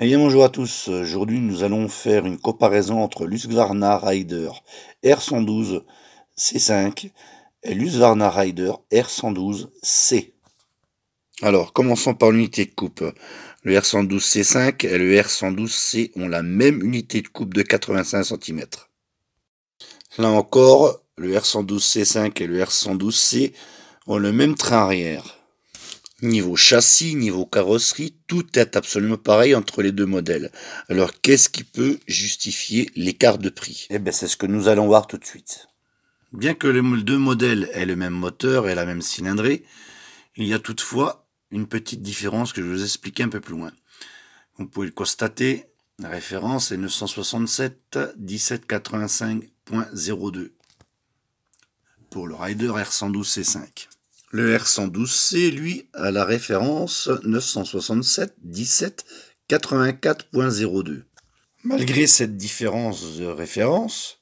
Eh bien bonjour à tous, aujourd'hui nous allons faire une comparaison entre l'Husqvarna Rider R112 C5 et l'Husqvarna Rider R112 C. Alors commençons par l'unité de coupe. Le R112 C5 et le R112 C ont la même unité de coupe de 85 cm. Là encore, le R112 C5 et le R112 C ont le même train arrière. Niveau châssis, niveau carrosserie, tout est absolument pareil entre les deux modèles. Alors qu'est-ce qui peut justifier l'écart de prix Eh bien c'est ce que nous allons voir tout de suite. Bien que les deux modèles aient le même moteur et la même cylindrée, il y a toutefois une petite différence que je vais vous expliquer un peu plus loin. Vous pouvez le constater, la référence est 967 1785.02 pour le Rider R112 C5. Le R112C, lui, a la référence 967-17-84.02. Malgré cette différence de référence,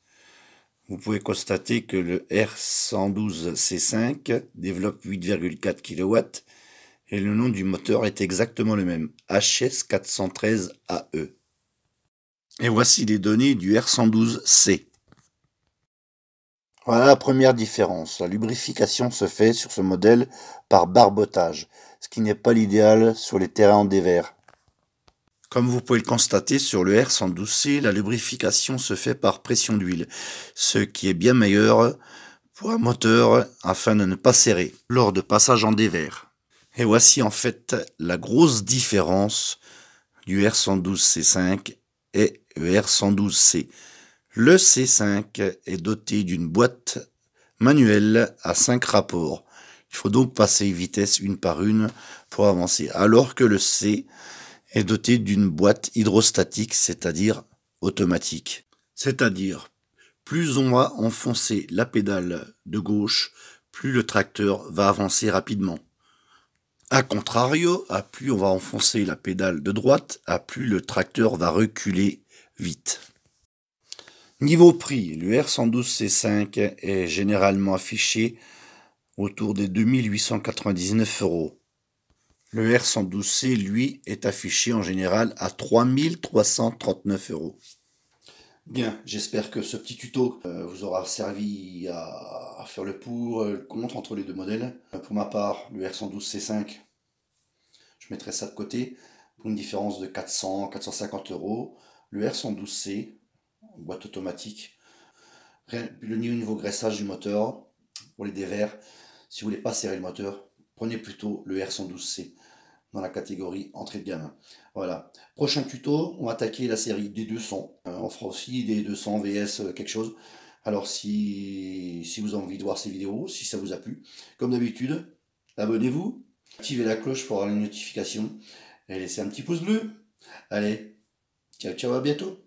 vous pouvez constater que le R112C5 développe 8,4 kW et le nom du moteur est exactement le même, HS413AE. E. Et voici les données du R112C. Voilà la première différence. La lubrification se fait sur ce modèle par barbotage, ce qui n'est pas l'idéal sur les terrains en dévers. Comme vous pouvez le constater sur le R112C, la lubrification se fait par pression d'huile, ce qui est bien meilleur pour un moteur afin de ne pas serrer lors de passage en dévers. Et voici en fait la grosse différence du R112C5 et le R112C. Le C5 est doté d'une boîte manuelle à 5 rapports. Il faut donc passer vitesse une par une pour avancer, alors que le C est doté d'une boîte hydrostatique, c'est-à-dire automatique. C'est-à-dire, plus on va enfoncer la pédale de gauche, plus le tracteur va avancer rapidement. A contrario, à plus on va enfoncer la pédale de droite, à plus le tracteur va reculer vite. Niveau prix, le R112C5 est généralement affiché autour des 2899 euros. Le R112C, lui, est affiché en général à 3339 euros. Bien, j'espère que ce petit tuto euh, vous aura servi à faire le pour, euh, le contre entre les deux modèles. Euh, pour ma part, le R112C5, je mettrai ça de côté pour une différence de 400, 450 euros. Le R112C, boîte automatique. Le niveau graissage du moteur, pour les dévers, si vous voulez pas serrer le moteur, prenez plutôt le R112C dans la catégorie entrée de gamme. Voilà. Prochain tuto, on va attaquer la série D200. Euh, on fera aussi des 200 VS euh, quelque chose. Alors si, si vous avez envie de voir ces vidéos, si ça vous a plu, comme d'habitude, abonnez-vous, activez la cloche pour avoir les notifications et laissez un petit pouce bleu. Allez, ciao ciao, à bientôt